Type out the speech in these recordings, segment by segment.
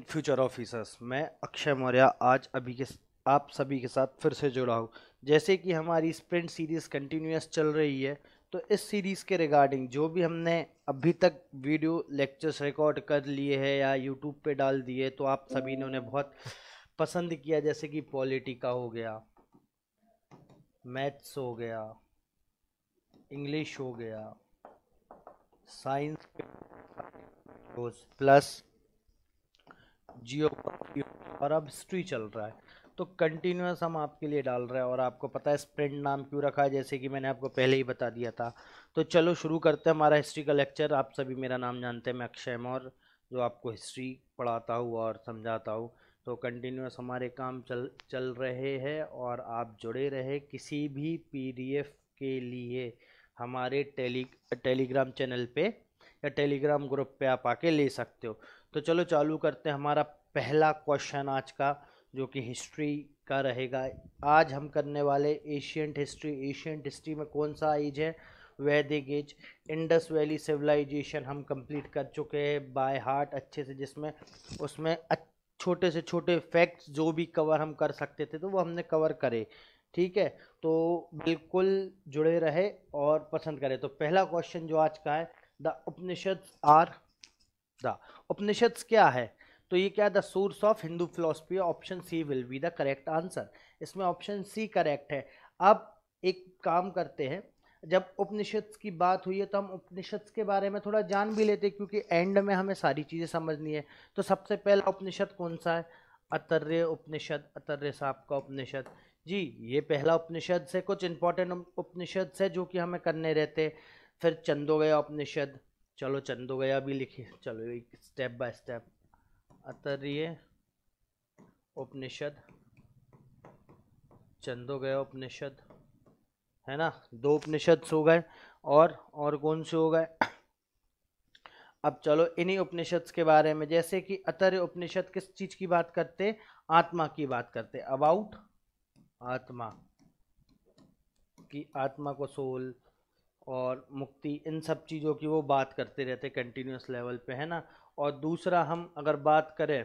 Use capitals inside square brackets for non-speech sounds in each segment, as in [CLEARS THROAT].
future officers मैं अक्षय मौर्य आज अभी के आप सभी के साथ फिर से जुड़ा हूँ जैसे कि हमारी स्प्रिंट सीरीज़ कंटिन्यूस चल रही है तो इस सीरीज़ के रिगार्डिंग जो भी हमने अभी तक वीडियो लेक्चर्स रिकॉर्ड कर लिए हैं या यूट्यूब पे डाल दिए तो आप सभी ने उन्हें बहुत पसंद किया जैसे कि पॉलिटी का हो गया मैथ्स हो गया इंग्लिश हो गया साइंस प्लस जियो और अब स्ट्री चल रहा है तो कंटिन्यूस हम आपके लिए डाल रहे हैं और आपको पता है स्प्रिंट नाम क्यों रखा है जैसे कि मैंने आपको पहले ही बता दिया था तो चलो शुरू करते हैं हमारा हिस्ट्री का लेक्चर आप सभी मेरा नाम जानते हैं मैं अक्षय मौर जो आपको हिस्ट्री पढ़ाता हूँ और समझाता हूँ तो कंटिन्यूस हमारे काम चल चल रहे हैं और आप जुड़े रहे किसी भी पी के लिए हमारे टेली टेलीग्राम चैनल पे या टेलीग्राम ग्रुप पे आप आके ले सकते हो तो चलो चालू करते हैं हमारा पहला क्वेश्चन आज का जो कि हिस्ट्री का रहेगा आज हम करने वाले एशियंट हिस्ट्री एशियंट हिस्ट्री में कौन सा एज है Vedic age Indus Valley civilisation हम कंप्लीट कर चुके हैं बाय हार्ट अच्छे से जिसमें उसमें छोटे से छोटे फैक्ट्स जो भी कवर हम कर सकते थे तो वो हमने कवर करे ठीक है तो बिल्कुल जुड़े रहे और पसंद करें तो पहला क्वेश्चन जो आज का है the Upanishad are the Upanishad क्या है तो ये क्या the source of Hindu philosophy option C will be the correct answer इसमें ऑप्शन सी करेक्ट है अब एक काम करते हैं जब उपनिषद की बात हुई है तो हम उपनिषद के बारे में थोड़ा जान भी लेते हैं क्योंकि एंड में हमें सारी चीज़ें समझनी है तो सबसे पहला उपनिषद कौन सा है अतर्य उपनिषद अतर्य साहब का उपनिषद जी ये पहला उपनिषद से कुछ इंपॉर्टेंट उपनिषद है जो कि हमें करने रहते फिर चंदोगया उपनिषद चलो चंदोगया भी लिखे चलो एक step by step Aitareya Upanishad Chandogya Upanishad है ना दो उपनिषद हो गए और और कौन से हो गए अब चलो इन्हीं उपनिषद के बारे में जैसे कि अतर्य उपनिषद किस चीज़ की बात करते आत्मा की बात करते अबाउट आत्मा कि आत्मा को सोल और मुक्ति इन सब चीज़ों की वो बात करते रहते कंटिन्यूस लेवल पे है ना और दूसरा हम अगर बात करें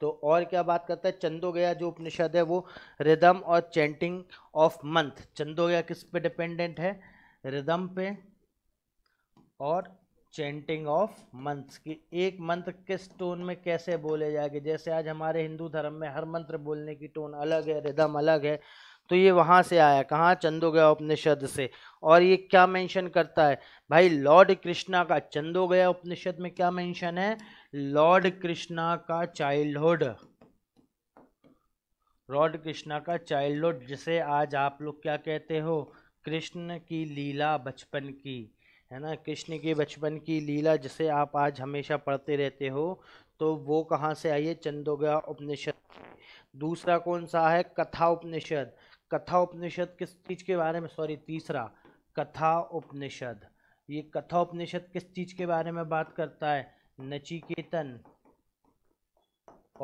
तो और क्या बात करता है चंदो गया जो उपनिषद है वो रिदम और चैंटिंग ऑफ मंथ चंदो गया किस पे डिपेंडेंट है रिदम पे और चैंटिंग ऑफ मंथ की एक मंत्र किस टोन में कैसे बोले जाएंगे जैसे आज हमारे हिंदू धर्म में हर मंत्र बोलने की टोन अलग है रिदम अलग है तो ये वहाँ से आया कहाँ चंदोगया उपनिषद से और ये क्या मेंशन करता है भाई लॉर्ड कृष्णा का चंदोगया उपनिषद में क्या मेंशन है लॉर्ड कृष्णा का चाइल्डहुड लॉर्ड कृष्णा का चाइल्डहुड जिसे आज आप लोग क्या कहते हो कृष्ण की लीला बचपन की है ना कृष्ण की बचपन की लीला जिसे आप आज हमेशा पढ़ते रहते हो तो वो कहाँ से आई है उपनिषद दूसरा कौन सा है कथा उपनिषद कथा उपनिषद किस चीज के बारे में सॉरी तीसरा कथा उपनिषद ये कथा उपनिषद किस चीज के बारे में बात करता है नचिकेतन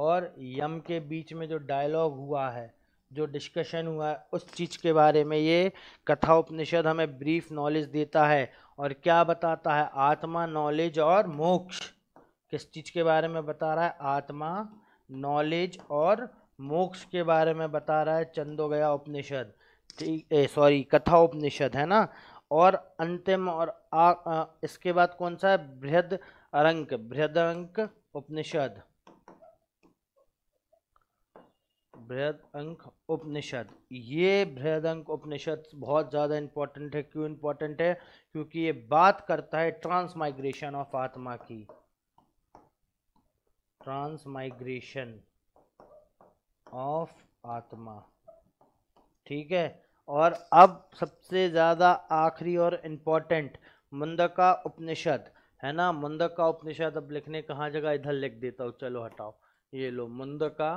और यम के बीच में जो डायलॉग हुआ है जो डिस्कशन हुआ है उस चीज़ के बारे में ये कथा उपनिषद हमें ब्रीफ नॉलेज देता है और क्या बताता है आत्मा नॉलेज और मोक्ष किस चीज़ के बारे में बता रहा है आत्मा नॉलेज और मोक्ष के बारे में बता रहा है चंदोगया उपनिषद सॉरी कथा उपनिषद है ना और अंतिम और आ, आ, इसके बाद कौन सा है बृहद अरंक बृहद अंक उपनिषद बृहद अंक उपनिषद ये बृहद अंक उपनिषद बहुत ज़्यादा इम्पोर्टेंट है क्यों इम्पोर्टेंट है क्योंकि ये बात करता है ट्रांसमाइग्रेशन ऑफ आत्मा की ट्रांसमाइग्रेशन ऑफ आत्मा ठीक है और अब सबसे ज़्यादा आखिरी और इम्पॉर्टेंट मुंदका उपनिषद है ना मुंदका उपनिषद अब लिखने कहाँ जगह इधर लिख देता हूँ चलो हटाओ ये लो मुंदका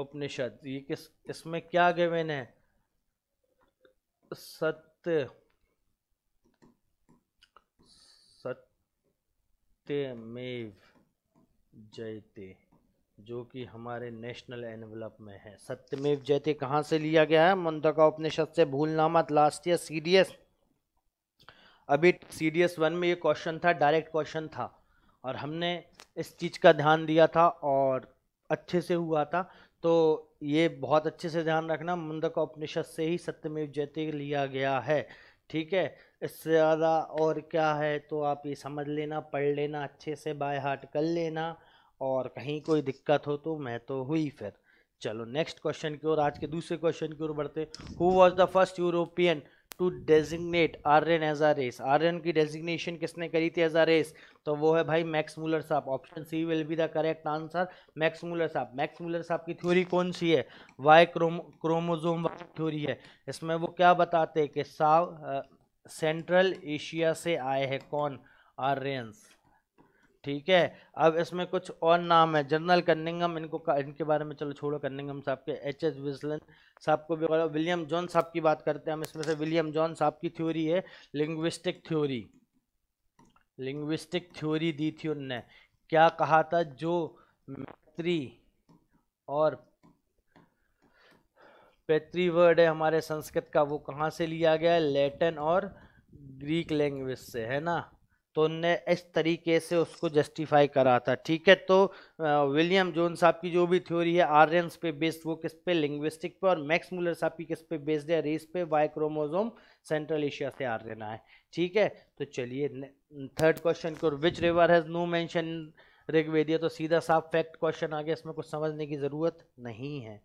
उपनिषद ये किस इसमें क्या गिवन है सत्य सत्यमेव जयते जो कि हमारे नेशनल एनवलप में है सत्यमेव जयते कहाँ से लिया गया है मंदका उपनिषद से भूलना मत लास्ट ईयर सीडीएस अभी सीडीएस वन में ये क्वेश्चन था डायरेक्ट क्वेश्चन था और हमने इस चीज़ का ध्यान दिया था और अच्छे से हुआ था तो ये बहुत अच्छे से ध्यान रखना मुंदका उपनिषद से ही सत्यमेव जयते लिया गया है ठीक है इससे ज़्यादा और क्या है तो आप ये समझ लेना पढ़ लेना अच्छे से बाय हार्ट कर लेना और कहीं कोई दिक्कत हो तो मैं तो हुई फिर चलो नेक्स्ट क्वेश्चन की ओर आज के दूसरे क्वेश्चन की ओर बढ़ते who was the first European to designate Aryan as a race Aryan की डेजिग्नेशन किसने करी थी एज आ रेस तो वो है भाई मैक्स मूलर साहब option C will be the correct answer Max Muller साहब मैक्स मूलर साहब की थ्योरी कौन सी है वाई क्रोमोजोम थ्योरी है इसमें वो क्या बताते हैं कि साव सेंट्रल एशिया से आए हैं कौन आर्यंस ठीक है अब इसमें कुछ और नाम है जनरल कन्निंगम इनको इनके बारे में चलो छोड़ो कन्निंगम साहब के एच एस विजलन साहब को भी विलियम जॉन साहब की बात करते हैं हम इसमें से विलियम जॉन साहब की थ्योरी है लिंग्विस्टिक थ्योरी लिंग्विस्टिक थ्योरी दी थी उनने क्या कहा था जो मैत्री और पैतृ वर्ड है हमारे संस्कृत का वो कहाँ से लिया गया है लेटिन और ग्रीक लैंग्वेज से है ना तो उनने इस तरीके से उसको जस्टिफाई करा था ठीक है तो विलियम जोन साहब की जो भी थ्योरी है आर्यंस पे बेस्ड वो किस पे लिंग्विस्टिक पे और मैक्स मूलर साहब की किस पे बेस्ड है रेस पे वाई क्रोमोजोम सेंट्रल एशिया से आर्यन आए ठीक है तो चलिए थर्ड क्वेश्चन को which river has no mention ऋग्वेदिया तो सीधा साफ फैक्ट क्वेश्चन आ गया इसमें कुछ समझने की ज़रूरत नहीं है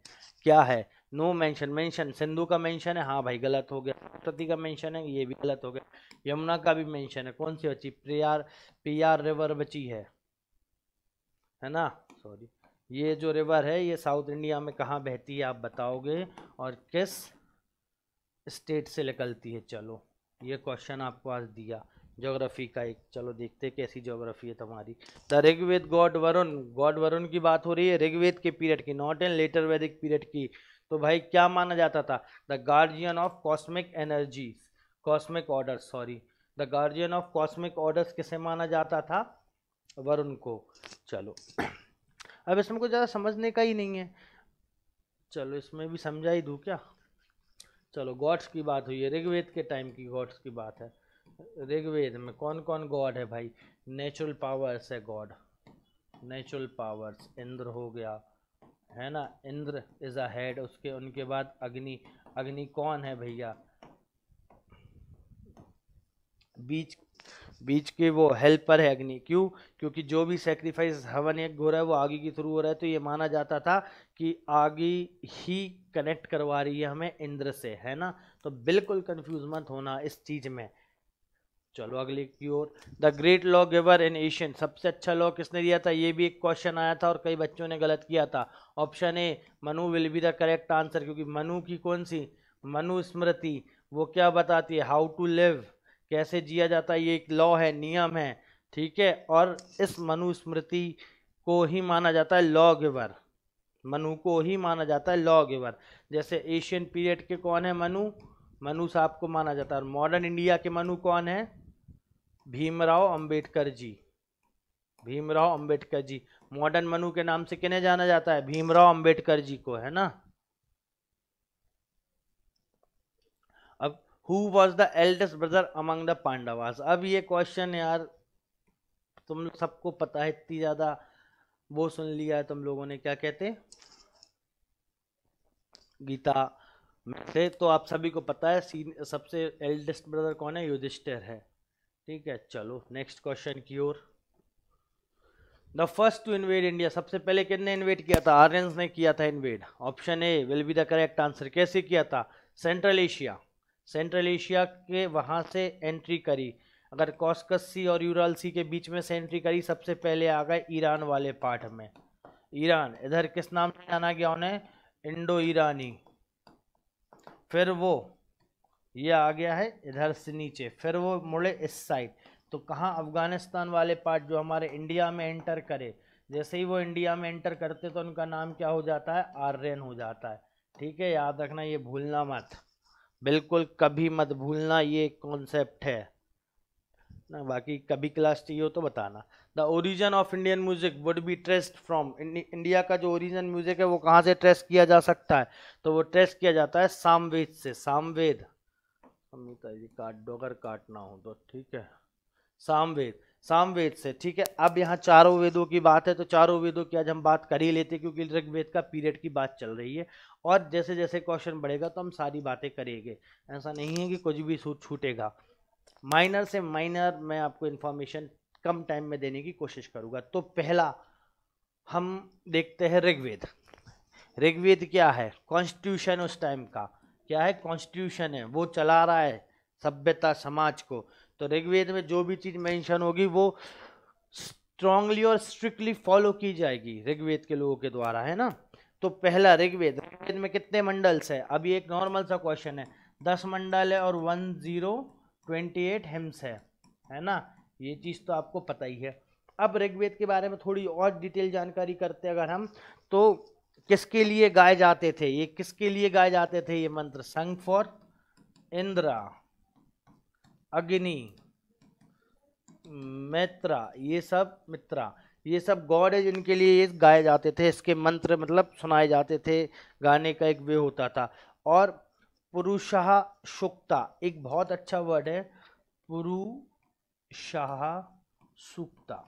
क्या है नो मेंशन मेंशन सिंधु का मेंशन है हाँ भाई गलत हो गया सरस्वती का मेंशन है ये भी गलत हो गया यमुना का भी मेंशन है कौन सी बची प्रियार पियार रिवर बची है है ना सॉरी ये जो रिवर है ये साउथ इंडिया में कहाँ बहती है आप बताओगे और किस स्टेट से निकलती है चलो ये क्वेश्चन आपको आज दिया ज्योग्राफी का एक चलो देखते हैं कैसी ज्योग्राफी है तुम्हारी the Rigveda God Varuna God Varuna की बात हो रही है ऋग्वेद के पीरियड की not and later Vedic period की तो भाई क्या माना जाता था the guardian of cosmic energies cosmic order sorry the guardian of cosmic orders किसे माना जाता था वरुण को चलो [CLEARS THROAT] अब इसमें कुछ ज़्यादा समझने का ही नहीं है चलो इसमें भी समझा ही दूँ क्या चलो गॉड्स की बात हुई है ऋग्वेद के टाइम की गॉड्स की बात है ऋग्वेद में कौन कौन गॉड है भाई नेचुरल पावर्स है गॉड नेचुरल पावर्स इंद्र हो गया है ना इंद्र इज़ अ हेड उसके उनके बाद अग्नि अग्नि कौन है भैया बीच बीच के वो हेल्पर है अग्नि क्यों क्योंकि जो भी सेक्रीफाइस हवन यज्ञ हो रहा है वो आगे के थ्रू हो रहा है तो ये माना जाता था कि आगे ही कनेक्ट करवा रही है हमें इंद्र से है ना तो बिल्कुल कंफ्यूज मत होना इस चीज़ में चलो अगले की ओर the great law giver in Asian सबसे अच्छा लॉ किसने दिया था ये भी एक क्वेश्चन आया था और कई बच्चों ने गलत किया था option A Manu will be the correct answer क्योंकि मनु की कौन सी मनु स्मृति वो क्या बताती है हाउ टू लिव कैसे जिया जाता है ये एक लॉ है नियम है ठीक है और इस मनु स्मृति को ही माना जाता है लॉ गिवर मनु को ही माना जाता है लॉ गिवर जैसे एशियन पीरियड के कौन है मनु मनु साहब को माना जाता है और मॉडर्न इंडिया के मनु कौन है भीमराव अंबेडकर जी भीमराव अंबेडकर जी मॉडर्न मनु के नाम से किन्हें जाना जाता है भीमराव अंबेडकर जी को है ना अब who was the eldest brother among the Pandavas अब ये क्वेश्चन यार तुम सबको पता है इतनी ज्यादा वो सुन लिया है तुम लोगों ने क्या कहते गीता में से तो आप सभी को पता है सबसे एल्डेस्ट ब्रदर कौन है युधिष्ठिर है ठीक है चलो नेक्स्ट क्वेश्चन की ओर the first to invade India सबसे पहले किसने इन्वेड किया था आर्यन ने किया था invade option A will be the correct answer कैसे किया था सेंट्रल एशिया सेंट्रल एशिया के वहाँ से एंट्री करी अगर कॉस्कस सी और यूरल सी के बीच में से एंट्री करी सबसे पहले आ गए ईरान वाले पार्ट में ईरान इधर किस नाम से जाना गया उन्हें इंडो ईरानी फिर वो ये आ गया है इधर से नीचे फिर वो मुड़े इस साइड तो कहाँ अफ़गानिस्तान वाले पार्ट जो हमारे इंडिया में एंटर करे जैसे ही वो इंडिया में एंटर करते तो उनका नाम क्या हो जाता है आर्यन हो जाता है ठीक है याद रखना ये भूलना मत बिल्कुल कभी मत भूलना ये कॉन्सेप्ट है ना बाकी कभी क्लास चाहिए हो तो बताना the origin of Indian music would be traced from India का जो ओरिजिन म्यूज़िक है वो कहाँ से ट्रेस किया जा सकता है तो वो ट्रेस किया जाता है सामवेद से सामवेद अमित जी काट दो अगर काटना हो तो ठीक है सामवेद सामवेद से ठीक है अब यहाँ चारों वेदों की बात है तो चारों वेदों की आज हम बात कर ही लेते क्योंकि ऋग्वेद का पीरियड की बात चल रही है और जैसे जैसे क्वेश्चन बढ़ेगा तो हम सारी बातें करेंगे ऐसा नहीं है कि कुछ भी सूट छूटेगा माइनर से माइनर मैं आपको इन्फॉर्मेशन कम टाइम में देने की कोशिश करूँगा तो पहला हम देखते हैं ऋग्वेद ऋग्वेद क्या है कॉन्स्टिट्यूशन उस टाइम का क्या है कॉन्स्टिट्यूशन है वो चला रहा है सभ्यता समाज को तो ऋग्वेद में जो भी चीज़ मेंशन होगी वो स्ट्रांगली और स्ट्रिक्टली फॉलो की जाएगी ऋग्वेद के लोगों के द्वारा है ना तो पहला ऋग्वेद ऋग्वेद में कितने मंडल्स है अभी एक नॉर्मल सा क्वेश्चन है दस मंडल है और one zero twenty eight hymns है है ना ये चीज़ तो आपको पता ही है अब ऋग्वेद के बारे में थोड़ी और डिटेल जानकारी करते हैं अगर हम तो किसके लिए गाए जाते थे ये किसके लिए गाए जाते थे ये मंत्र संग फॉर इंद्रा अग्नि मित्रा ये सब मित्रा ये सब गॉड है जिनके लिए ये गाए जाते थे इसके मंत्र मतलब सुनाए जाते थे गाने का एक वे होता था और पुरुषाह सुक्ता एक बहुत अच्छा वर्ड है पुरुषाह सुक्ता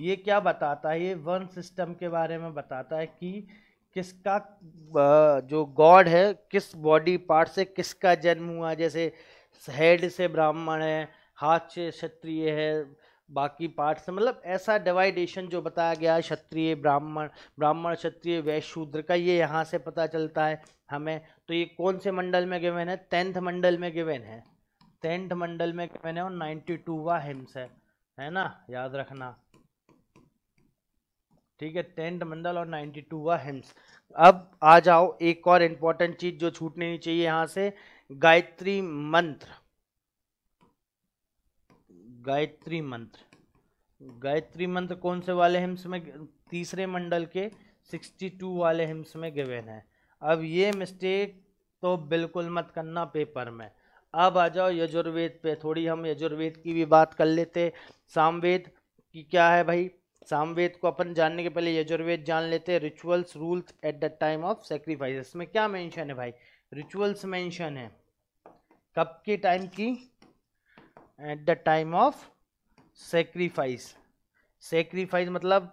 ये क्या बताता है ये वन सिस्टम के बारे में बताता है कि किसका जो गॉड है किस बॉडी पार्ट से किसका जन्म हुआ जैसे हेड से ब्राह्मण है हाथ से क्षत्रिय है बाकी पार्ट से मतलब ऐसा डिवाइडेशन जो बताया गया है क्षत्रिय ब्राह्मण ब्राह्मण क्षत्रिय वैश्यूद्र का ये यहाँ से पता चलता है हमें तो ये कौन से मंडल में गिवेन है टेंथ मंडल में गिवेन है टेंथ मंडल में गिवेन है और नाइन्टी टूवा हिम्स है है ना याद रखना ठीक है टेंट मंडल और नाइन्टी टू हुआ हिम्स अब आ जाओ एक और इम्पोर्टेंट चीज जो छूटनी नहीं चाहिए यहाँ से गायत्री मंत्र गायत्री मंत्र गायत्री मंत्र कौन से वाले हिम्स में तीसरे मंडल के सिक्सटी टू वाले हिम्स में गिवेन है अब ये मिस्टेक तो बिल्कुल मत करना पेपर में अब आ जाओ यजुर्वेद पे थोड़ी हम यजुर्वेद की भी बात कर लेते सामवेद की क्या है भाई सामवेद को अपन जानने के पहले यजुर्वेद जान लेते हैं rituals rules at the time of sacrifice में क्या मेंशन है भाई रिचुअल्स मेंशन है कब के टाइम की at the time of sacrifice sacrifice मतलब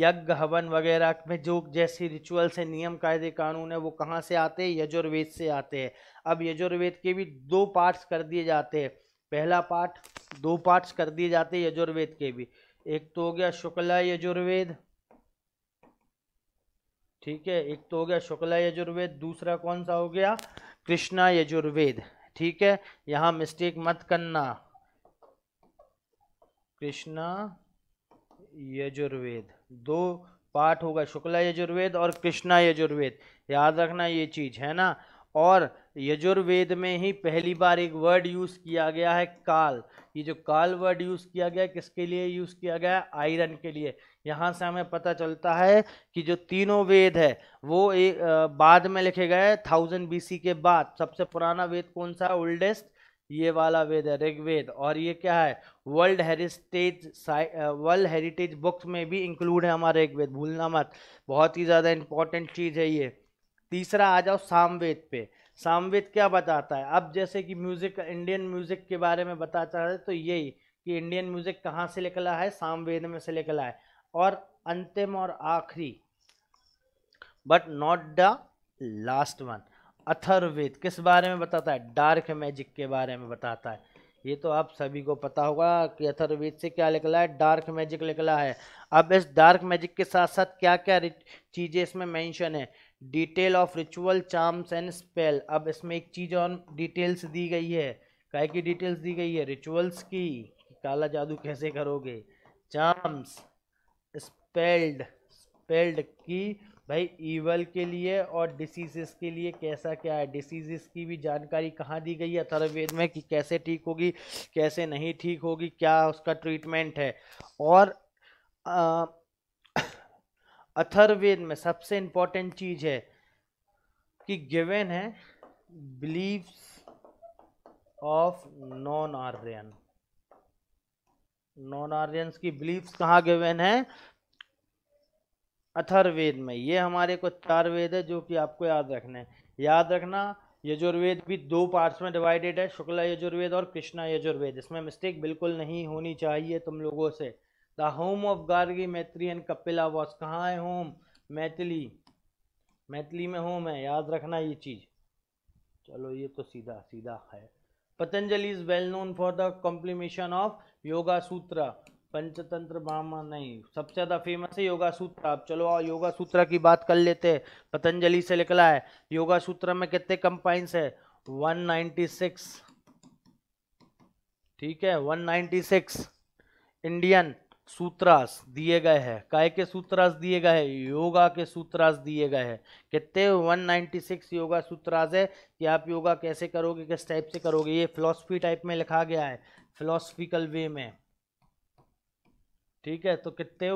यज्ञ हवन वगैरह में जो जैसी रिचुअल्स है नियम कायदे कानून है वो कहाँ से आते हैं यजुर्वेद से आते हैं अब यजुर्वेद के भी दो पार्ट्स कर दिए जाते हैं पहला पार्ट दो पार्ट्स कर दिए जाते हैं यजुर्वेद के भी एक तो हो गया शुक्ला यजुर्वेद ठीक है एक तो हो गया शुक्ला यजुर्वेद दूसरा कौन सा हो गया कृष्णा यजुर्वेद ठीक है यहां मिस्टेक मत करना कृष्णा यजुर्वेद दो पाठ होगा शुक्ला यजुर्वेद और कृष्णा यजुर्वेद याद रखना ये चीज़ है ना और यजुर्वेद में ही पहली बार एक वर्ड यूज़ किया गया है काल ये जो काल वर्ड यूज़ किया गया है किसके लिए यूज़ किया गया है आयरन के लिए यहाँ से हमें पता चलता है कि जो तीनों वेद है वो एक बाद में लिखे गए थाउजेंड बीसी के बाद सबसे पुराना वेद कौन सा है ओल्डेस्ट ये वाला वेद है ऋग्वेद और ये क्या है world heritage world heritage books में भी इंक्लूड है हमारा ऋग्वेद भूलना मत बहुत ही ज़्यादा इंपॉर्टेंट चीज़ है ये तीसरा आ जाओ सामवेद पे सामवेद क्या बताता है अब जैसे कि म्यूज़िक इंडियन म्यूज़िक के बारे में बताता है तो यही कि इंडियन म्यूज़िक कहाँ से निकला है सामवेद में से निकला है और अंतिम और आखिरी but not the last one Atharvaveda किस बारे में बताता है डार्क मैजिक के बारे में बताता है ये तो आप सभी को पता होगा कि अथर्वेद से क्या निकला है डार्क मैजिक निकला है अब इस डार्क मैजिक के साथ साथ क्या क्या चीज़ें इसमें मेंशन है detail of ritual charms and spell अब इसमें एक चीज़ और डिटेल्स दी गई है काय की डिटेल्स दी गई है रिचुअल्स की काला जादू कैसे करोगे चार्म्स स्पेल्ड स्पेल्ड की भाई ईवल के लिए और डिसीजेस के लिए कैसा क्या है डिसीजेस की भी जानकारी कहाँ दी गई है अथर्ववेद में कि कैसे ठीक होगी कैसे नहीं ठीक होगी क्या उसका ट्रीटमेंट है और आ, अथर्वेद में सबसे इंपॉर्टेंट चीज़ है कि गिवेन है believes of non Aryan non Aryans की बिलीव्स कहाँ गिवेन है अथर्वेद में ये हमारे को चार वेद है जो कि आपको याद रखने है याद रखना यजुर्वेद भी दो पार्ट्स में डिवाइडेड है शुक्ला यजुर्वेद और कृष्णा यजुर्वेद इसमें मिस्टेक बिल्कुल नहीं होनी चाहिए तुम लोगों से द होम ऑफ गार्गी मैत्री एंड कपिला वॉस कहाँ है होम मैथिली मैथिली में होम है याद रखना ये चीज़ चलो ये तो सीधा सीधा है Patanjali is well known for the compilation of yoga Sutra Panchatantra ब्राह्मण नहीं सबसे ज़्यादा फेमस है योगा सूत्र आप चलो आओ योगा सूत्र की बात कर लेते हैं पतंजलि से निकला है योगा सूत्र में कितने कंपाइंस है 196 ठीक है 196 इंडियन सूत्रास दिए गए हैं काय के सूत्रास दिए गए हैं योगा के सूत्रास दिए गए हैं कितने 196 योगा सूत्रास है कि आप योगा कैसे करोगे किस टाइप से करोगे ये फिलोसफी टाइप में लिखा गया है फिलोसफिकल वे में ठीक है तो कितने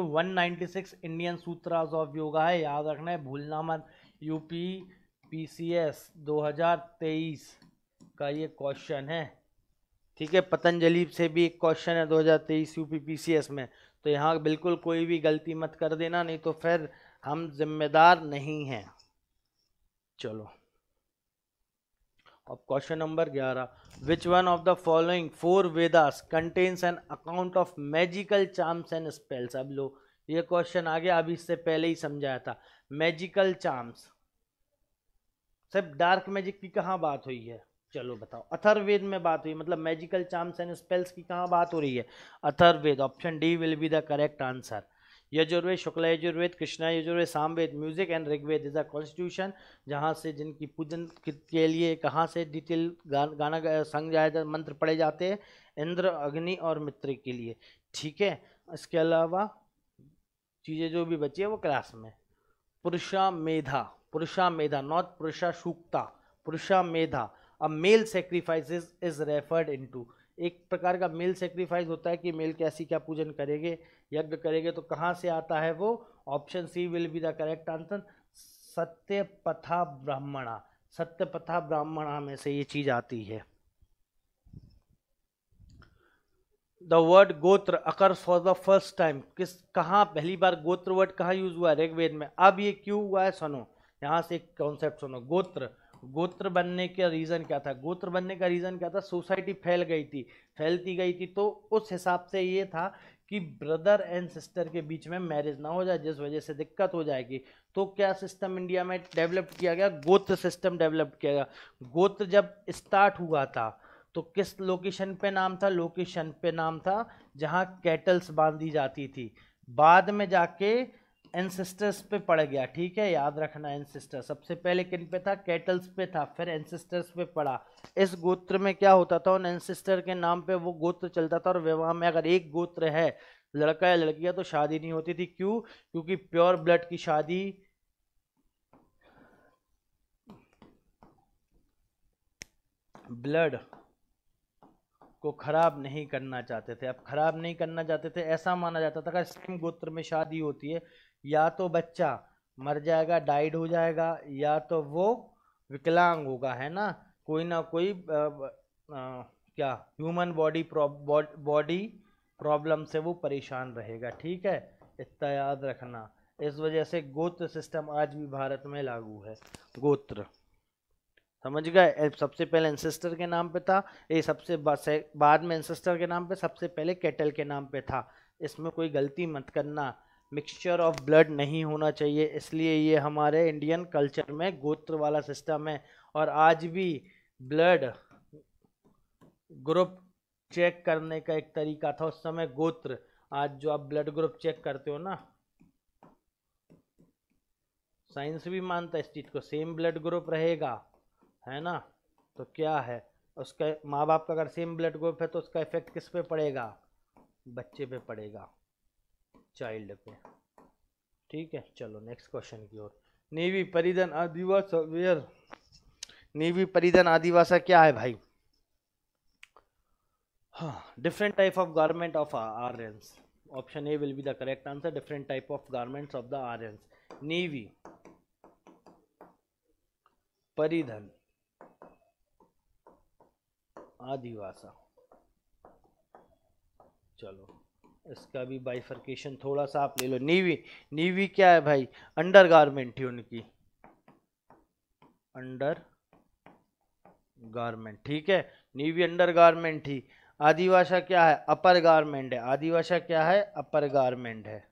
196 इंडियन सूत्रास ऑफ योगा है याद रखना है भूलना मत यूपी पीसीएस 2023 का ये क्वेश्चन है ठीक है पतंजलि से भी एक क्वेश्चन है 2023 एस में तो यहाँ बिल्कुल कोई भी गलती मत कर देना नहीं तो फिर हम जिम्मेदार नहीं हैं चलो अब क्वेश्चन नंबर ग्यारह which one of the following four Vedas contains an account of magical charms and spells अब लो ये क्वेश्चन आ गया अभी इससे पहले ही समझाया था मैजिकल चार्म्स सिर्फ डार्क मैजिक की कहाँ बात हुई है चलो बताओ अथर्वेद में बात हुई मतलब मैजिकल चार्म्स एंड स्पेल्स की कहाँ बात हो रही है Atharvaveda option D will be the correct answer Yajurveda Shukla Yajurveda Krishna Yajurveda Samaveda music and Rigveda is a constitution जहाँ से जिनकी पूजन के लिए कहाँ से डिटेल गान, गाना संग जाए मंत्र पढ़े जाते हैं इंद्र अग्नि और मित्र के लिए ठीक है इसके अलावा चीज़ें जो भी बची है वो क्लास में पुरुषा मेधा पुरुषा मेधा नॉट पुरुषा सूक्ता पुरुषा मेधा अब male sacrifice is referred to एक प्रकार का मेल सेक्रीफाइस होता है कि मेल कैसी क्या पूजन करेंगे यज्ञ करेंगे तो कहाँ से आता है वो option C will be the correct answer Shatapatha Brahmana Shatapatha ब्राह्मणा में से ये चीज़ आती है the word gotra occur for the first time किस कहाँ पहली बार गोत्र वर्ड कहाँ यूज हुआ है ऋग्वेद में अब ये क्यों हुआ है सुनो यहाँ से एक कॉन्सेप्ट सुनो गोत्र गोत्र बनने का रीज़न क्या था गोत्र बनने का रीज़न क्या था सोसाइटी फैल गई थी फैलती गई थी तो उस हिसाब से ये था कि ब्रदर एंड सिस्टर के बीच में मैरिज ना हो जाए जिस वजह से दिक्कत हो जाएगी तो क्या सिस्टम इंडिया में डेवलप किया गया गोत्र सिस्टम डेवलप किया गया गोत्र जब स्टार्ट हुआ था तो किस लोकेशन पे नाम था लोकेशन पे नाम था जहाँ कैटल्स बांधी जाती थी बाद में जाके एनसेस्टर्स पे पड़ गया ठीक है याद रखना एनसेस्टर सबसे पहले किन पे था कैटल्स पे था फिर एनसेस्टर्स पे पड़ा इस गोत्र में क्या होता था उन एनसेस्टर के नाम पे वो गोत्र चलता था और विवाह में अगर एक गोत्र है लड़का या लड़की तो शादी नहीं होती थी क्यों क्योंकि प्योर ब्लड की शादी ब्लड को ख़राब नहीं करना चाहते थे अब ख़राब नहीं करना चाहते थे ऐसा माना जाता था अगर सेम गोत्र में शादी होती है या तो बच्चा मर जाएगा डाइड हो जाएगा या तो वो विकलांग होगा है ना कोई ना कोई आ, आ, क्या ह्यूमन बॉडी बॉडी प्रॉब्लम से वो परेशान रहेगा ठीक है इतना याद रखना इस वजह से गोत्र सिस्टम आज भी भारत में लागू है गोत्र समझ गए सबसे पहले एंसेस्टर के नाम पे था ये सबसे बाद में एंसेस्टर के नाम पे सबसे पहले कैटल के नाम पे था इसमें कोई गलती मत करना मिक्सचर ऑफ ब्लड नहीं होना चाहिए इसलिए ये हमारे इंडियन कल्चर में गोत्र वाला सिस्टम है और आज भी ब्लड ग्रुप चेक करने का एक तरीका था उस समय गोत्र आज जो आप ब्लड ग्रुप चेक करते हो ना साइंस भी मानता है इस चीज़ को सेम ब्लड ग्रुप रहेगा है ना तो क्या है उसका माँ बाप का अगर सेम ब्लड ग्रुप है तो उसका इफेक्ट किस पे पड़ेगा बच्चे पे पड़ेगा चाइल्ड पे ठीक है चलो नेक्स्ट क्वेश्चन की ओर नेवी परिधन आदिवासा वेयर नेवी परिधन आदिवासा क्या है भाई हाँ different type of garment of Aryans option A will be the correct answer different type of garments of the Aryans Nivi Paridhana Adhivasa चलो इसका भी बाइफर्केशन थोड़ा सा आप ले लो नीवी नीवी क्या है भाई अंडर गारमेंट ही उनकी अंडर गारमेंट ठीक है नीवी अंडर गारमेंट ही आदिवासा क्या है अपर गारमेंट है आदिवासा क्या है अपर गारमेंट है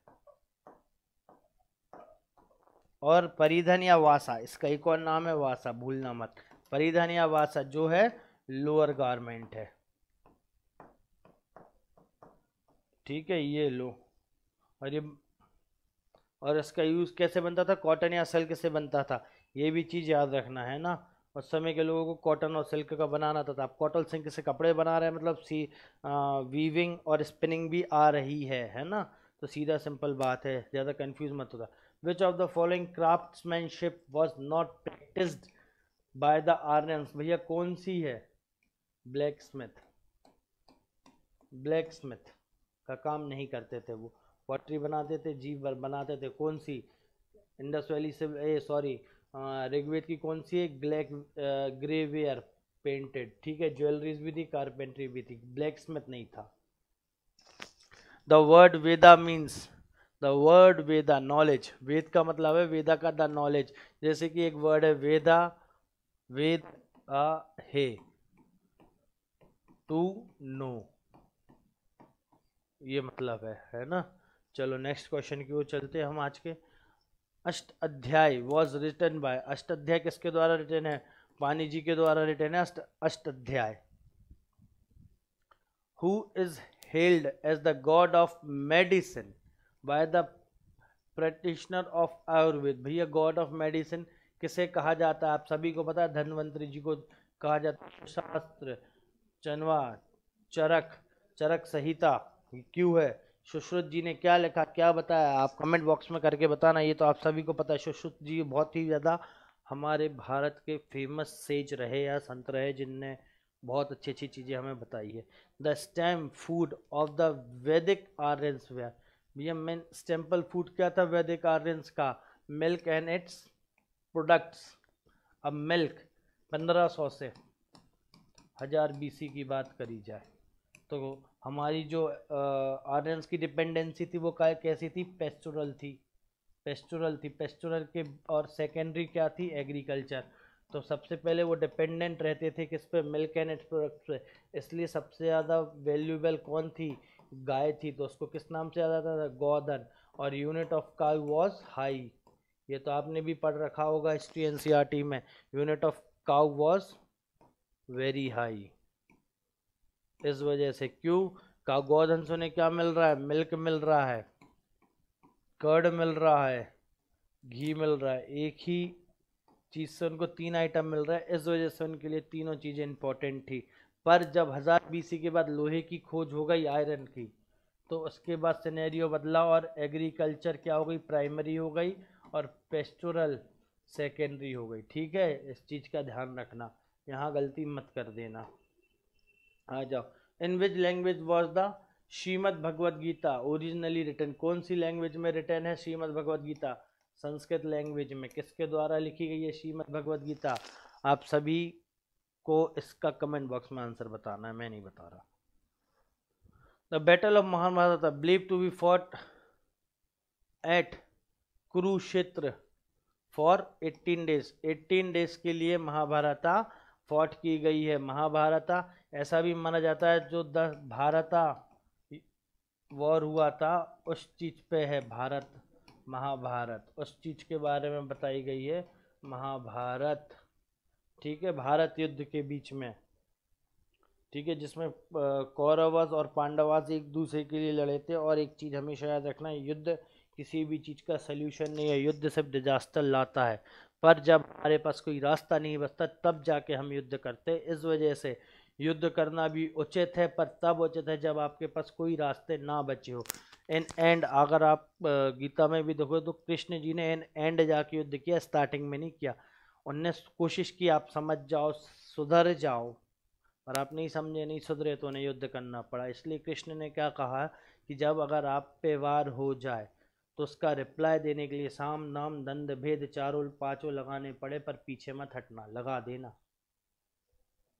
और परिधन या वासा इसका एक और नाम है वासा भूलना मत परिधन या वासा जो है लोअर गारमेंट है ठीक है ये लो और ये और इसका यूज़ कैसे बनता था कॉटन या सिल्क से बनता था ये भी चीज़ याद रखना है ना उस समय के लोगों को कॉटन और सिल्क का बनाना था आप कॉटन सिल्क से कपड़े बना रहे हैं मतलब सी आ, वीविंग और स्पिनिंग भी आ रही है है ना तो सीधा सिंपल बात है ज़्यादा कंफ्यूज मत होता which of the following craftsmanship was not practice by the Aryan भैया कौन सी है ब्लैक स्मिथ ब्लैक स्मिथ का काम नहीं करते थे वो पोट्री बनाते थे जीव बनाते थे कौन सी इंडस वैली से ए सॉरी ऋग्वेद की कौन सी है ब्लैक ग्रेवेयर पेंटेड ठीक है ज्वेलरीज भी थी कारपेंट्री भी थी ब्लैक स्मिथ नहीं था the word Veda means the word Veda knowledge Veda का मतलब है वेदा का द नॉलेज जैसे कि एक वर्ड है वेदा वेद हे टू नो ये मतलब है है ना चलो नेक्स्ट क्वेश्चन की ओर चलते हैं हम आज के अष्ट अध्याय वॉज रिटर्न बाय अष्ट अध्याय किसके द्वारा रिटर्न है पानी जी के द्वारा रिटर्न है Ashta Ashtadhyayi who is held as the God of medicine by the practitioner of Ayurveda भैया गॉड ऑफ मेडिसिन किसे कहा जाता है आप सभी को पता है धनवंतरी जी को कहा जाता है शास्त्र चनवा चरक चरक संहिता क्यों है सुश्रुत जी ने क्या लिखा क्या बताया आप कमेंट बॉक्स में करके बताना ये तो आप सभी को पता है सुश्रुत जी बहुत ही ज़्यादा हमारे भारत के फेमस सेज रहे या संत रहे जिनने बहुत अच्छी अच्छी चीज़ें हमें बताई है the staple food of the Vedic Aryas were भैया मेन स्टैम्पल फूड क्या था वैदिक आर्यस का मिल्क एंड इट्स प्रोडक्ट्स अब मिल्क पंद्रह सौ से हज़ार बीसी की बात करी जाए तो हमारी जो आर की डिपेंडेंसी थी वो कैसी थी पेस्टोरल थी पेस्टोरल थी पेस्टोरल के और सेकेंडरी क्या थी एग्रीकल्चर तो सबसे पहले वो डिपेंडेंट रहते थे किस पे मिल्क एंड इट्स प्रोडक्ट्स पे इसलिए सबसे ज़्यादा वैल्यूबल कौन थी गाय थी तो उसको किस नाम से याद आता था गोदन और unit of cow was high ये तो आपने भी पढ़ रखा होगा हिस्ट्री एन e में unit of cow was very high इस वजह से क्यों का गौधंस उन्हें क्या मिल रहा है मिल्क मिल रहा है कर्ड मिल रहा है घी मिल रहा है एक ही चीज़ से उनको तीन आइटम मिल रहा है इस वजह से उनके लिए तीनों चीज़ें इंपॉर्टेंट थी पर जब हज़ार बीसी के बाद लोहे की खोज हो गई आयरन की तो उसके बाद सिनेरियो बदला और एग्रीकल्चर क्या हो गई प्राइमरी हो गई और पेस्टोरल सेकेंडरी हो गई ठीक है इस चीज़ का ध्यान रखना यहाँ गलती मत कर देना आ जाओ in which language was the Shrimad Bhagavad Gita originally written कौन सी लैंग्वेज में रिटर्न है श्रीमद भगवद गीता संस्कृत लैंग्वेज में किसके द्वारा लिखी गई है श्रीमद भगवद गीता आप सभी को इसका कमेंट बॉक्स में आंसर बताना है मैं नहीं बता रहा the battle of Mahabharata believe to be fought at Kurukshetra for 18 days 18 days के लिए महाभारता फॉट की गई है महाभारता ऐसा भी माना जाता है जो दस भारत वॉर हुआ था उस चीज़ पे है भारत महाभारत उस चीज़ के बारे में बताई गई है महाभारत ठीक है भारत युद्ध के बीच में ठीक है जिसमें कौरवज और पांडवाज एक दूसरे के लिए लड़े थे और एक चीज़ हमेशा याद रखना युद्ध किसी भी चीज़ का सल्यूशन नहीं है युद्ध सिर्फ डिजास्टर लाता है पर जब हमारे पास कोई रास्ता नहीं बचता तब जाके हम युद्ध करते इस वजह से युद्ध करना भी उचित है पर तब उचित है जब आपके पास कोई रास्ते ना बचे हो इन एंड अगर आप गीता में भी देखो तो कृष्ण जी ने इन एंड जाके युद्ध किया स्टार्टिंग में नहीं किया उनने कोशिश की आप समझ जाओ सुधर जाओ पर आप नहीं समझे नहीं सुधरे तो उन्हें युद्ध करना पड़ा इसलिए कृष्ण ने क्या कहा कि जब अगर आप पे वार हो जाए तो उसका रिप्लाई देने के लिए साम नाम दंड भेद चारोल पाँचों लगाने पड़े पर पीछे मत हटना लगा देना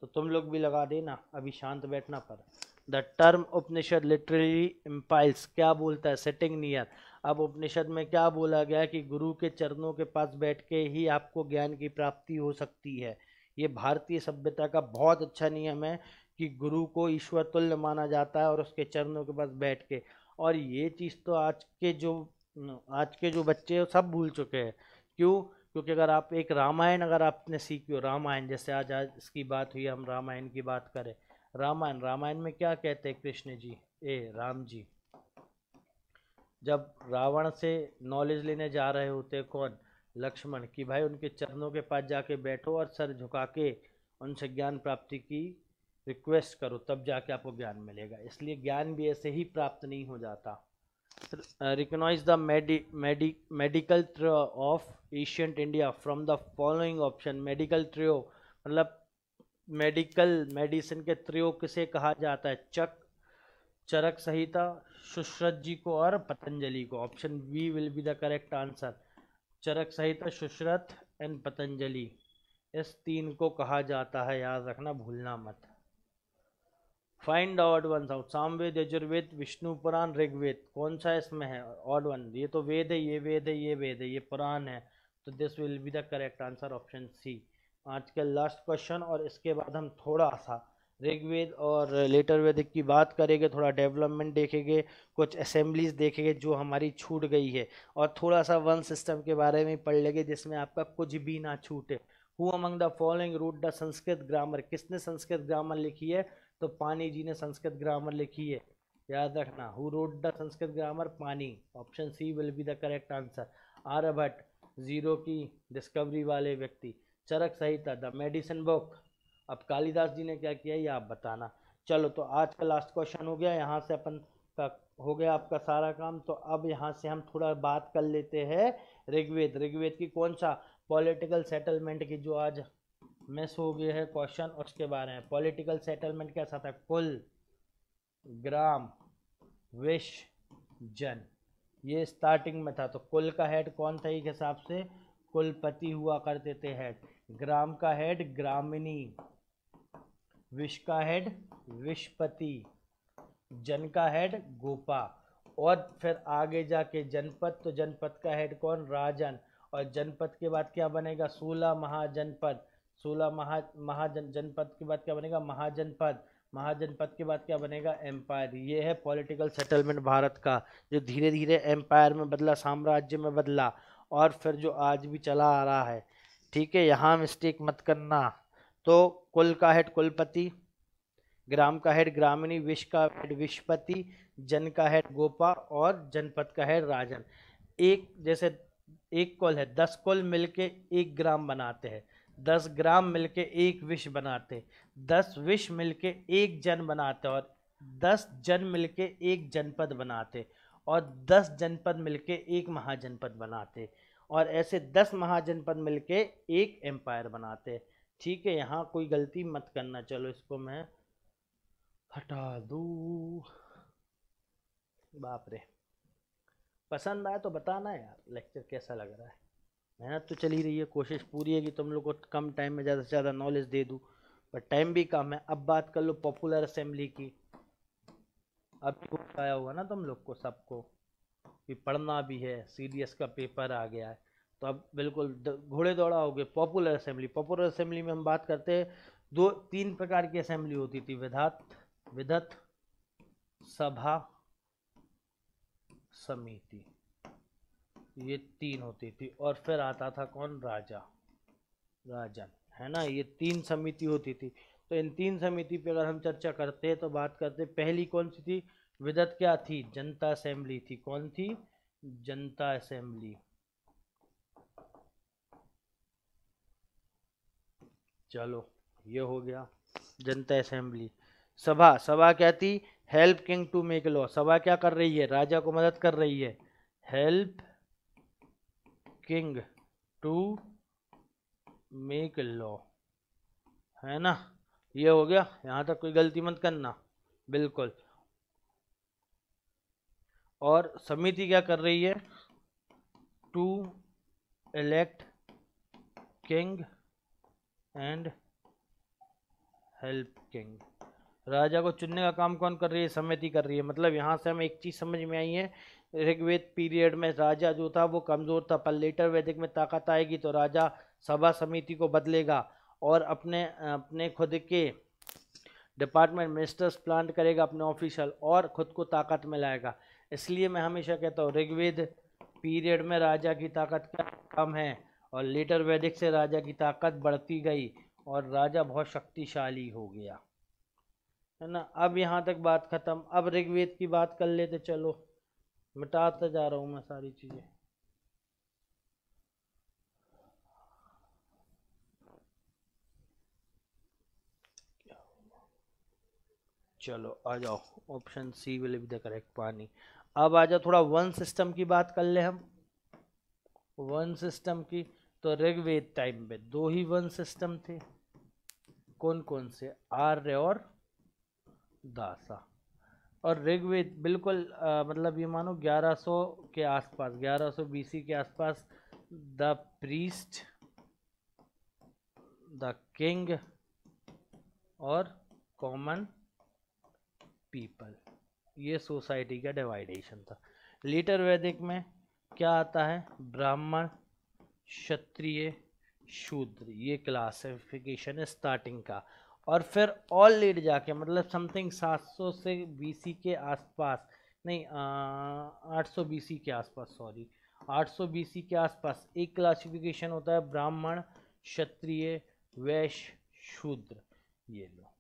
तो तुम लोग भी लगा देना अभी शांत बैठना पर the term Upanishad literally implies क्या बोलता है सेटिंग नियर अब उपनिषद में क्या बोला गया कि गुरु के चरणों के पास बैठ के ही आपको ज्ञान की प्राप्ति हो सकती है ये भारतीय सभ्यता का बहुत अच्छा नियम है कि गुरु को ईश्वर तुल्य माना जाता है और उसके चरणों के पास बैठ के और ये चीज़ तो आज के जो आज के जो बच्चे हैं सब भूल चुके हैं क्यों क्योंकि अगर आप एक रामायण अगर आपने सीखी हो रामायण जैसे आज आज इसकी बात हुई हम रामायण की बात करें रामायण रामायण में क्या कहते हैं कृष्ण जी ए राम जी जब रावण से नॉलेज लेने जा रहे होते कौन लक्ष्मण कि भाई उनके चरणों के पास जाके बैठो और सर झुका के उनसे ज्ञान प्राप्ति की रिक्वेस्ट करो तब जाके आपको ज्ञान मिलेगा इसलिए ज्ञान भी ऐसे ही प्राप्त नहीं हो जाता Uh, recognize the medi medi medical trio of ancient India from the following option medical trio मतलब मेडिकल मेडिसिन के त्रियो किसे कहा जाता है चक चरक संहिता सुश्रत जी को और पतंजलि को option B will be the correct answer Charaka Samhita Sushruta and Patanjali इस तीन को कहा जाता है याद रखना भूलना मत find odd one out Samaveda Yajurveda Vishnu Purana Rigveda कौन सा इसमें है ऑड वन ये तो वेद है ये वेद है ये वेद है ये पुराण है तो this will be the correct answer option C आज का लास्ट क्वेश्चन और इसके बाद हम थोड़ा सा ऋग्वेद और लेटर वैदिक की बात करेंगे थोड़ा डेवलपमेंट देखेंगे कुछ असेंबलीज देखेंगे जो हमारी छूट गई है और थोड़ा सा वन सिस्टम के बारे में पढ़ लेंगे जिसमें आपका कुछ भी ना छूटे who among the following wrote the Sanskrit grammar किसने संस्कृत ग्रामर लिखी है तो पानी जी ने संस्कृत ग्रामर लिखी है याद रखना who wrote the Sanskrit grammar Panini option C will be the correct answer Aryabhata zero की डिस्कवरी वाले व्यक्ति Charaka Samhita the medicine book अब कालिदास जी ने क्या किया ये आप बताना चलो तो आज का लास्ट क्वेश्चन हो गया यहाँ से अपन का हो गया आपका सारा काम तो अब यहाँ से हम थोड़ा बात कर लेते हैं ऋग्वेद ऋग्वेद की कौन सा पॉलिटिकल सेटलमेंट की जो आज मिस हो गया है क्वेश्चन उसके बारे में पॉलिटिकल सेटलमेंट कैसा था कुल ग्राम विश जन ये स्टार्टिंग में था तो कुल का हेड कौन था एक हिसाब से कुलपति हुआ करते थे हेड ग्राम का हेड ग्रामिणी विश का हेड विशपति जन का हेड गोपा और फिर आगे जाके जनपद तो जनपद का हेड कौन राजन और जनपद के बाद क्या बनेगा सोलह महाजनपद सोलह महा महाजन जनपद के बाद क्या बनेगा महाजनपद महाजनपद के बाद क्या बनेगा एम्पायर ये है पॉलिटिकल सेटलमेंट भारत का जो धीरे धीरे एम्पायर में बदला साम्राज्य में बदला और फिर जो आज भी चला आ रहा है ठीक है यहाँ मिस्टेक मत करना तो कुल का हेड कुलपति ग्राम का हेड ग्रामीणी विश्व का हेड विश्वपति जन का हेड गोपा और जनपद का हेड राजन एक जैसे एक कुल है दस कुल मिलके एक ग्राम बनाते हैं दस ग्राम मिलके एक विष बनाते दस विष मिलके एक जन बनाते और दस जन मिलके एक जनपद बनाते और दस जनपद मिलके एक महाजनपद बनाते और ऐसे दस महाजनपद मिलके एक एम्पायर बनाते ठीक है यहाँ कोई गलती मत करना चलो इसको मैं हटा दू बाप रे पसंद आए तो बताना यार लेक्चर कैसा लग रहा है मेहनत तो चली रही है कोशिश पूरी है कि तुम लोग को कम टाइम में ज़्यादा से ज़्यादा नॉलेज दे दूँ पर टाइम भी कम है अब बात कर लो पॉपुलर असेंबली की अब तो आया होगा ना तुम लोग को सबको कि पढ़ना भी है सी का पेपर आ गया है तो अब बिल्कुल घोड़े दौड़ा हो गए पॉपुलर असेंबली पॉपुलर असेंबली में हम बात करते हैं दो तीन प्रकार की असेंबली होती थी विधात विधत सभा समिति ये तीन होती थी और फिर आता था कौन राजा राजन है ना ये तीन समिति होती थी तो इन तीन समिति पे अगर हम चर्चा करते हैं तो बात करते पहली कौन सी थी विदत क्या थी जनता असेंबली थी कौन थी जनता असेंबली चलो ये हो गया जनता असेंबली सभा सभा क्या थी help king to make law Sabha क्या कर रही है राजा को मदद कर रही है help king to make law है ना ये हो गया यहां तक कोई गलती मत करना बिल्कुल और समिति क्या कर रही है to elect king and help king राजा को चुनने का काम कौन कर रही है समिति कर रही है मतलब यहां से हमें एक चीज़ समझ में आई है ऋग्वेद पीरियड में राजा जो था वो कमज़ोर था पर लेटर वैदिक में ताकत आएगी तो राजा सभा समिति को बदलेगा और अपने अपने खुद के डिपार्टमेंट मिनिस्टर्स प्लांट करेगा अपने ऑफिशियल और ख़ुद को ताकत में लाएगा इसलिए मैं हमेशा कहता हूँ ऋग्वेद पीरियड में राजा की ताकत कम है और लेटर वैदिक से राजा की ताकत बढ़ती गई और राजा बहुत शक्तिशाली हो गया है ना अब यहाँ तक बात ख़त्म अब ऋग्वेद की बात कर लेते चलो मिटाता जा रहा हूँ मैं सारी चीज़ें चलो आ जाओ option C will be the correct पानी अब आ जाओ थोड़ा वन सिस्टम की बात कर ले हम वन सिस्टम की तो ऋग्वेद टाइम पे दो ही वन सिस्टम थे कौन कौन से आर्य और दासा और ऋग्वेद बिल्कुल आ, मतलब ये मानो 1100 के आसपास 1100 बीसी के आसपास द प्रीस्ट द किंग और कॉमन पीपल ये सोसाइटी का डिवाइडेशन था लेटर वैदिक में क्या आता है ब्राह्मण क्षत्रिय शूद्र ये क्लासिफिकेशन है स्टार्टिंग का और फिर ऑल लीड जाके मतलब समथिंग 700 से बीसी के आसपास नहीं आठ सौ बीसी के आसपास सॉरी 800 बीसी के आसपास एक क्लासिफिकेशन होता है ब्राह्मण क्षत्रिय वैश्य शूद्र ये लो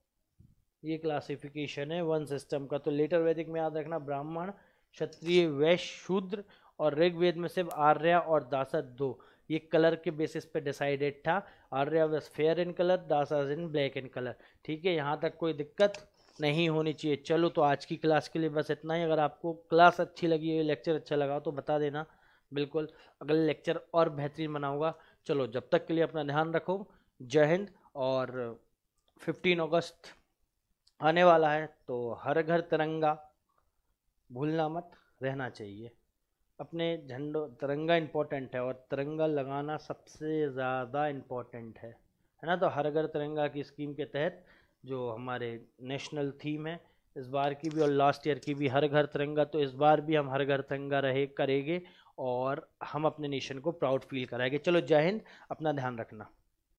ये क्लासिफिकेशन है वन सिस्टम का तो लेटर वैदिक में याद रखना ब्राह्मण क्षत्रिय वैश्य शूद्र और ऋग्वेद में सिर्फ आर्या और दासत दो ये कलर के बेसिस पे डिसाइडेड था Arya was fair in colour Dasa as in black in colour ठीक है यहाँ तक कोई दिक्कत नहीं होनी चाहिए चलो तो आज की क्लास के लिए बस इतना ही अगर आपको क्लास अच्छी लगी लेक्चर अच्छा लगा तो बता देना बिल्कुल अगले लेक्चर और बेहतरीन बनाऊँगा चलो जब तक के लिए अपना ध्यान रखो जय हिंद और फिफ्टीन अगस्त आने वाला है तो हर घर तिरंगा भूलना मत रहना चाहिए अपने झंडो तिरंगा इम्पोर्टेंट है और तिरंगा लगाना सबसे ज़्यादा इम्पोर्टेंट है है ना तो हर घर तिरंगा की स्कीम के तहत जो हमारे नेशनल थीम है इस बार की भी और लास्ट ईयर की भी हर घर तिरंगा तो इस बार भी हम हर घर तिरंगा रहे करेंगे और हम अपने नेशन को प्राउड फील कराएंगे चलो जय हिंद अपना ध्यान रखना